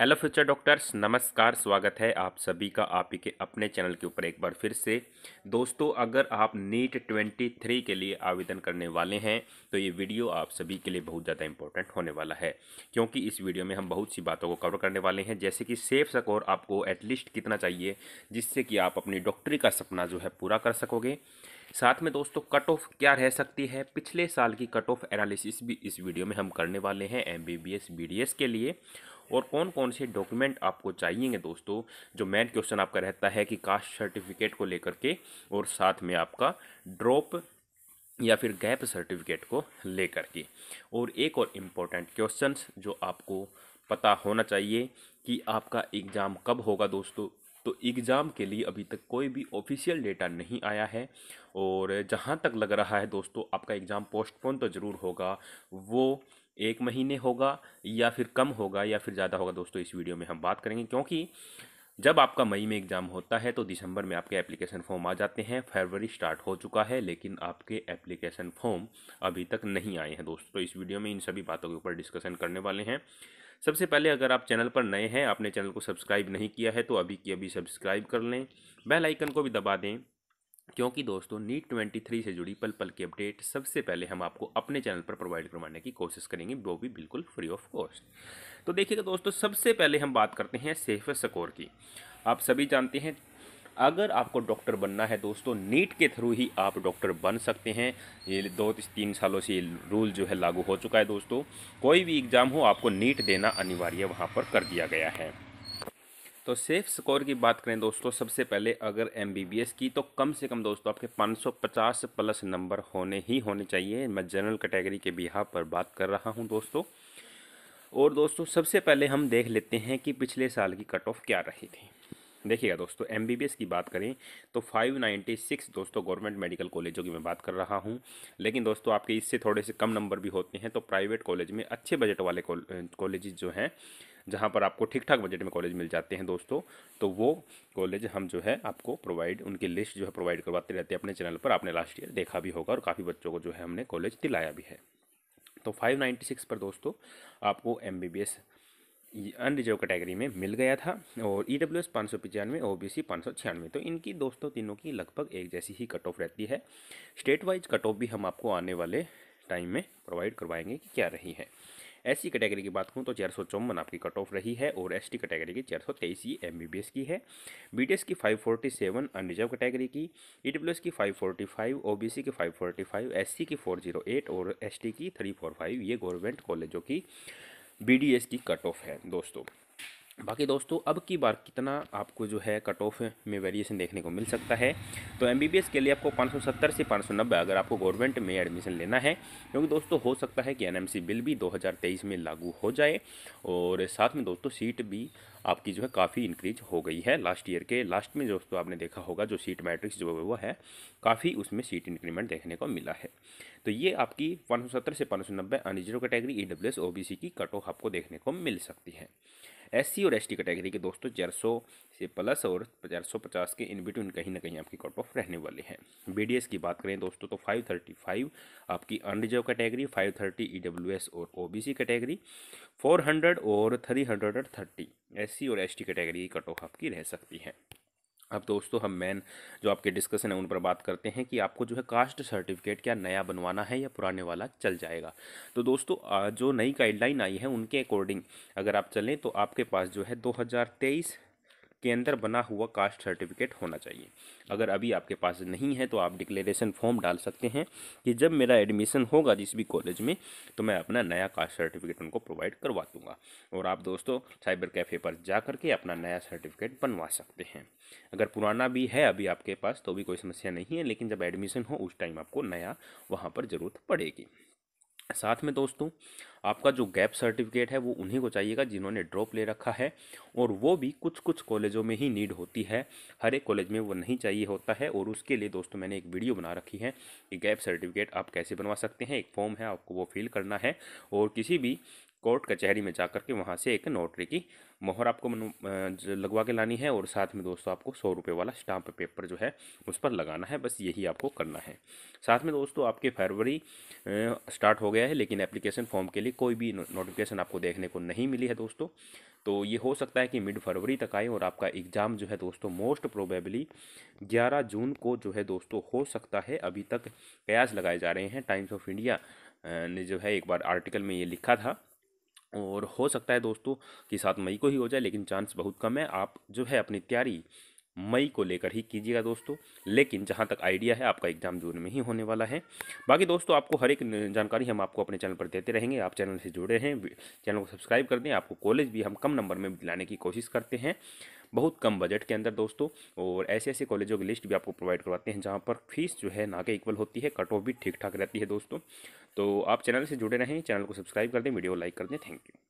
hello future doctors नमस्कार स्वागत है आप सभी का आप ही के अपने चैनल के ऊपर एक बार फिर से दोस्तों अगर आप नीट ट्वेंटी थ्री के लिए आवेदन करने वाले हैं तो ये वीडियो आप सभी के लिए बहुत ज़्यादा इंपॉर्टेंट होने वाला है क्योंकि इस वीडियो में हम बहुत सी बातों को कवर करने वाले हैं जैसे कि सेफ स्कोर आपको एटलीस्ट कितना चाहिए जिससे कि आप अपनी डॉक्टरी का सपना जो है पूरा कर सकोगे साथ में दोस्तों कट ऑफ क्या रह सकती है पिछले साल की कट ऑफ एनालिसिस भी इस वीडियो में हम करने वाले हैं एम बी के लिए और कौन कौन से डॉक्यूमेंट आपको चाहिएंगे दोस्तों जो मेन क्वेश्चन आपका रहता है कि कास्ट सर्टिफिकेट को लेकर के और साथ में आपका ड्रॉप या फिर गैप सर्टिफिकेट को लेकर के और एक और इम्पोर्टेंट क्वेश्चन जो आपको पता होना चाहिए कि आपका एग्ज़ाम कब होगा दोस्तों तो एग्ज़ाम के लिए अभी तक कोई भी ऑफिशियल डेटा नहीं आया है और जहाँ तक लग रहा है दोस्तों आपका एग्ज़ाम पोस्टपोन तो ज़रूर होगा वो एक महीने होगा या फिर कम होगा या फिर ज़्यादा होगा दोस्तों इस वीडियो में हम बात करेंगे क्योंकि जब आपका मई में एग्ज़ाम होता है तो दिसंबर में आपके एप्लीकेशन फॉर्म आ जाते हैं फरवरी स्टार्ट हो चुका है लेकिन आपके एप्लीकेशन फॉर्म अभी तक नहीं आए हैं दोस्तों तो इस वीडियो में इन सभी बातों के ऊपर डिस्कशन करने वाले हैं सबसे पहले अगर आप चैनल पर नए हैं आपने चैनल को सब्सक्राइब नहीं किया है तो अभी की अभी सब्सक्राइब कर लें बेलाइकन को भी दबा दें क्योंकि दोस्तों नीट ट्वेंटी थ्री से जुड़ी पल पल की अपडेट सबसे पहले हम आपको अपने चैनल पर प्रोवाइड करवाने की कोशिश करेंगे वो भी बिल्कुल फ्री ऑफ कॉस्ट तो देखिएगा दोस्तों सबसे पहले हम बात करते हैं सेफ स्कोर की आप सभी जानते हैं अगर आपको डॉक्टर बनना है दोस्तों नीट के थ्रू ही आप डॉक्टर बन सकते हैं ये दो तीन सालों से रूल जो है लागू हो चुका है दोस्तों कोई भी एग्ज़ाम हो आपको नीट देना अनिवार्य वहाँ पर कर दिया गया है तो सेफ स्कोर की बात करें दोस्तों सबसे पहले अगर एम की तो कम से कम दोस्तों आपके 550 प्लस नंबर होने ही होने चाहिए मैं जनरल कैटेगरी के बिहार पर बात कर रहा हूं दोस्तों और दोस्तों सबसे पहले हम देख लेते हैं कि पिछले साल की कट ऑफ क्या रही थी देखिएगा दोस्तों एम की बात करें तो 596 दोस्तों गवर्नमेंट मेडिकल कॉलेजों की मैं बात कर रहा हूं लेकिन दोस्तों आपके इससे थोड़े से कम नंबर भी होते हैं तो प्राइवेट कॉलेज में अच्छे बजट वाले कॉलेज जो हैं जहाँ पर आपको ठीक ठाक बजट में कॉलेज मिल जाते हैं दोस्तों तो वो कॉलेज हम जो है आपको प्रोवाइड उनकी लिस्ट जो है प्रोवाइड करवाते रहते हैं अपने चैनल पर आपने लास्ट ईयर देखा भी होगा और काफ़ी बच्चों को जो है हमने कॉलेज दिलाया भी है तो फाइव पर दोस्तों आपको M B B S unreserved category में मिल गया था और ई डब्ल्यू एस पाँच सौ पचानवे ओ बी सी पाँच सौ छियानवे तो इनकी दोस्तों तीनों की लगभग एक जैसी ही कट ऑफ रहती है स्टेट वाइज कट ऑफ भी हम आपको आने वाले टाइम में प्रोवाइड करवाएंगे कि क्या रही है एस कैटेगरी की बात करूँ तो चार सौ चौवन आपकी कट ऑफ रही है और एस कैटेगरी की चार सौ तेईस ये एम की है बी की five forty seven unreserved category की ई e की फाइव फोर्टी फाइव ओ की फाइव फोर्टी फाइव एस की फोर जीरो एट और एस की थ्री फोर फाइव ये गवर्नमेंट कॉलेजों की बी की कट ऑफ है दोस्तों बाकी दोस्तों अब की बार कितना आपको जो है कट ऑफ में वेरिएशन देखने को मिल सकता है तो एम के लिए आपको 570 से 590 अगर आपको गवर्नमेंट में एडमिशन लेना है क्योंकि दोस्तों हो सकता है कि एन बिल भी 2023 में लागू हो जाए और साथ में दोस्तों सीट भी आपकी जो है काफ़ी इंक्रीज हो गई है लास्ट ईयर के लास्ट में दोस्तों आपने देखा होगा जो सीट मैट्रिक्स जो है वो है काफ़ी उसमें सीट इंक्रीमेंट देखने को मिला है तो ये आपकी 570 से 590 अनजीरो कैटेगरी ई डब्ल्यू की कट ऑफ आपको देखने को मिल सकती है एस और एस कैटेगरी के दोस्तों चार से प्लस और चार सौ पचास के इन बिटवीन कहीं ना कहीं आपकी कट ऑफ रहने वाले हैं बी की बात करें दोस्तों तो फाइव थर्टी फाइव आपकी unreserved category five thirty E W S और O B C category four hundred और थ्री हंड्रेड और थर्टी एस और एस कैटेगरी की कट ऑफ आपकी रह सकती है अब दोस्तों हम मेन जो आपके डिस्कशन है उन पर बात करते हैं कि आपको जो है कास्ट सर्टिफिकेट क्या नया बनवाना है या पुराने वाला चल जाएगा तो दोस्तों जो नई गाइडलाइन आई है उनके अकॉर्डिंग अगर आप चलें तो आपके पास जो है 2023 के अंदर बना हुआ कास्ट सर्टिफिकेट होना चाहिए अगर अभी आपके पास नहीं है तो आप डिक्लेरेशन फॉर्म डाल सकते हैं कि जब मेरा एडमिशन होगा जिस भी कॉलेज में तो मैं अपना नया कास्ट सर्टिफिकेट उनको प्रोवाइड करवा दूँगा और आप दोस्तों साइबर कैफ़े पर जा करके अपना नया सर्टिफिकेट बनवा सकते हैं अगर पुराना भी है अभी आपके पास तो भी कोई समस्या नहीं है लेकिन जब एडमिशन हो उस टाइम आपको नया वहाँ पर ज़रूरत पड़ेगी साथ में दोस्तों आपका जो गैप सर्टिफिकेट है वो उन्हीं को चाहिएगा जिन्होंने ड्रॉप ले रखा है और वो भी कुछ कुछ कॉलेजों में ही नीड होती है हर एक कॉलेज में वो नहीं चाहिए होता है और उसके लिए दोस्तों मैंने एक वीडियो बना रखी है कि गैप सर्टिफिकेट आप कैसे बनवा सकते हैं एक फॉर्म है आपको वो फिल करना है और किसी भी कोर्ट कचहरी में जाकर के वहाँ से एक नोटरी की मोहर आपको लगवा के लानी है और साथ में दोस्तों आपको सौ रुपये वाला स्टाम्प पेपर जो है उस पर लगाना है बस यही आपको करना है साथ में दोस्तों आपके फरवरी स्टार्ट हो गया है लेकिन एप्लीकेशन फॉर्म के लिए कोई भी नोटिफिकेशन आपको देखने को नहीं मिली है दोस्तों तो ये हो सकता है कि मिड फरवरी तक आए और आपका एग्ज़ाम जो है दोस्तों मोस्ट प्रोबेबली 11 जून को जो है दोस्तों हो सकता है अभी तक कयास लगाए जा रहे हैं टाइम्स ऑफ इंडिया ने जो है एक बार आर्टिकल में ये लिखा था और हो सकता है दोस्तों कि सात मई को ही हो जाए लेकिन चांस बहुत कम है आप जो है अपनी तैयारी मई को लेकर ही कीजिएगा दोस्तों लेकिन जहाँ तक आइडिया है आपका एग्जाम जून में ही होने वाला है बाकी दोस्तों आपको हर एक जानकारी हम आपको अपने चैनल पर देते रहेंगे आप चैनल से जुड़े हैं चैनल को सब्सक्राइब कर दें आपको कॉलेज भी हम कम नंबर में लाने की कोशिश करते हैं बहुत कम बजट के अंदर दोस्तों और ऐसे ऐसे कॉलेजों की लिस्ट भी आपको प्रोवाइड करवाते हैं जहाँ पर फीस जो है ना के इक्वल होती है कट ऑफ भी ठीक ठाक रहती है दोस्तों तो आप चैनल से जुड़े रहें चैनल को सब्सक्राइब कर दें वीडियो लाइक कर दें थैंक यू